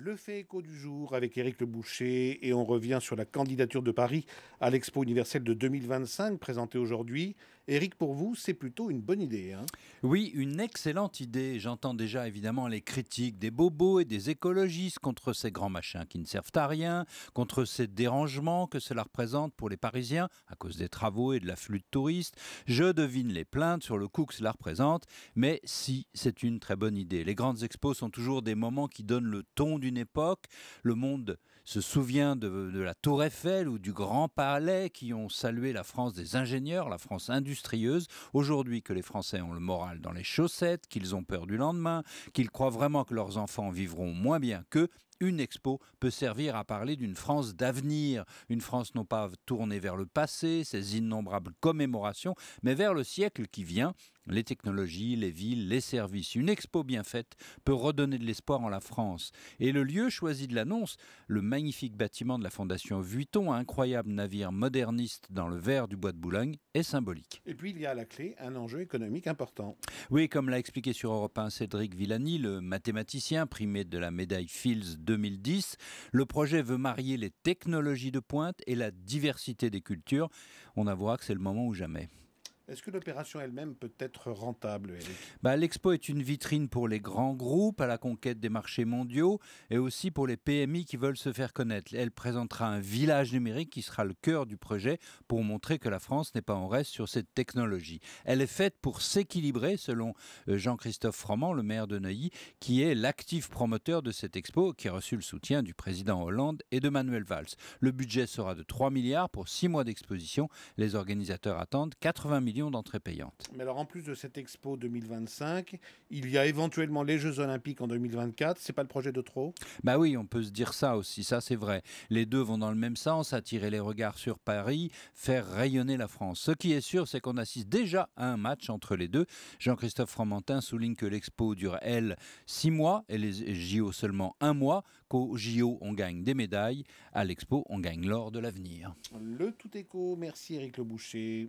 Le fait écho du jour avec Éric Le Boucher et on revient sur la candidature de Paris à l'Expo universelle de 2025 présentée aujourd'hui. Éric, pour vous, c'est plutôt une bonne idée. Hein oui, une excellente idée. J'entends déjà évidemment les critiques des bobos et des écologistes contre ces grands machins qui ne servent à rien, contre ces dérangements que cela représente pour les Parisiens à cause des travaux et de l'afflux de touristes. Je devine les plaintes sur le coût que cela représente, mais si, c'est une très bonne idée. Les grandes expos sont toujours des moments qui donnent le ton du une époque. Le monde se souvient de, de, la Tour Eiffel ou du Grand Palais qui ont salué la France des ingénieurs, la France industrieuse. Aujourd'hui que les Français ont le moral dans les chaussettes, qu'ils ont peur du lendemain, qu'ils croient vraiment que leurs enfants vivront moins bien qu'eux, une expo peut servir à parler d'une France d'avenir, une France non pas tournée vers le passé, ses innombrables commémorations, mais vers le siècle qui vient, les technologies, les villes, les services. Une expo bien faite peut redonner de l'espoir en la France. Et le lieu choisi de l'annonce, le magnifique bâtiment de la Fondation Vuitton, incroyable navire moderniste dans le verre du bois de Boulogne, est symbolique. Et puis il y a à la clé un enjeu économique important. Oui, comme l'a expliqué sur Europe 1 Cédric Villani, le mathématicien primé de la médaille Fields 2010. Le projet veut marier les technologies de pointe et la diversité des cultures. On avouera que c'est le moment ou jamais. Est-ce que l'opération elle-même peut être rentable, bah, L'expo est une vitrine pour les grands groupes à la conquête des marchés mondiaux et aussi pour les PMI qui veulent se faire connaître. Elle présentera un village numérique qui sera le cœur du projet pour montrer que la France n'est pas en reste sur cette technologie. Elle est faite pour s'équilibrer, selon euh, Jean-Christophe Froment, le maire de Neuilly, qui est l'actif promoteur de cette expo, qui a reçu le soutien du président Hollande et de Manuel Valls. Le budget sera de 3 milliards pour 6 mois d'exposition. Les organisateurs attendent 80 millions d'entrée d'entrées Mais alors en plus de cette expo 2025, il y a éventuellement les Jeux Olympiques en 2024, c'est pas le projet de trop Bah oui, on peut se dire ça aussi, ça c'est vrai. Les deux vont dans le même sens, attirer les regards sur Paris, faire rayonner la France. Ce qui est sûr, c'est qu'on assiste déjà à un match entre les deux. Jean-Christophe Fromentin souligne que l'expo dure, elle, six mois et les JO seulement un mois, qu'aux JO on gagne des médailles, à l'expo on gagne l'or de l'avenir. Le tout écho, merci Eric Le Boucher.